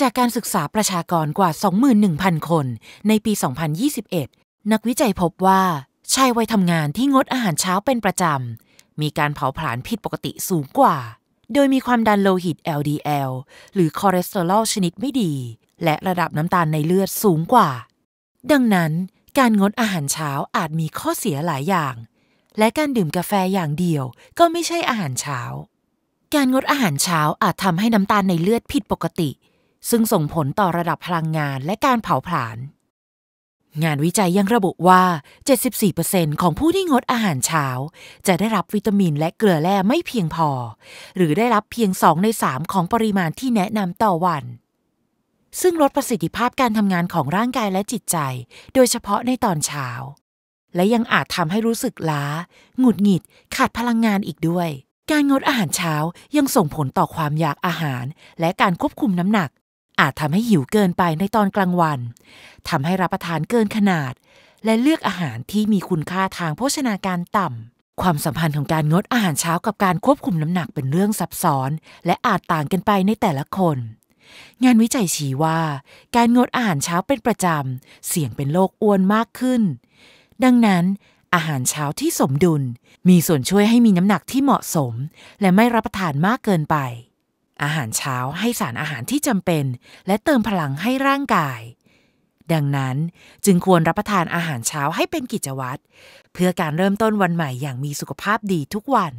จากการศึกษาประชากรกว่า 21,000 คน ในปี 2021 นักวิจัยพบว่าชายวัยทำงานที่งดอาหารเช้าเป็นประจำ มีการเผาผลาญผิดปกติสูงกว่า โดยมีความดันโลหิต LDL หรือคอเลสเตอรอลชนิดไม่ดี และระดับน้ำตาลในเลือดสูงกว่า ดังนั้น การงดอาหารเช้าอาจมีข้อเสียหลายอย่าง และการดื่มกาแฟอย่างเดียว ก็ไม่ใช่อาหารเช้า การงดอาหารเช้าอาจทำให้น้ำตาลในเลือดผิดปกติซึ่งส่งผลต่อระดับพลังงานและการเผาผลาญงานวิจัยยังระบุว่า 74%ของผู้ที่งดอาหารเช้า จะได้รับวิตามินและเกลือแร่ไม่เพียงพอ หรือได้รับเพียง 2 ใน 3 ของปริมาณที่แนะนำต่อวัน ซึ่งลดประสิทธิภาพการทำงานของร่างกายและจิตใจ โดยเฉพาะในตอนเช้า และยังอาจทำให้รู้สึกล้าหงุดหงิดขาดพลังงานอีกด้วย การงดอาหารเช้ายังส่งผลต่อความอยากอาหาร และการควบคุมน้ำหนักอาจทำให้หิวเกินไปในตอนกลางวันทำให้รับประทานเกินขนาด และเลือกอาหารที่มีคุณค่าทางโภชนาการต่ำความสัมพันธ์ของการงดอาหารเช้ากับการควบคุมน้ำหนักเป็นเรื่องซับซ้อน และอาจต่างกันไปในแต่ละคน งานวิจัยชี้ว่า การงดอาหารเช้าเป็นประจำเสี่ยงเป็นโรคอ้วนมากขึ้น ดังนั้น อาหารเช้าที่สมดุล มีส่วนช่วยให้มีน้ำหนักที่เหมาะสม และไม่รับประทานมากเกินไปอาหารเช้าให้สารอาหารที่จำเป็น และเติมพลังให้ร่างกาย ดังนั้นจึงควรรับประทานอาหารเช้าให้เป็นกิจวัตร เพื่อการเริ่มต้นวันใหม่อย่างมีสุขภาพดีทุกวัน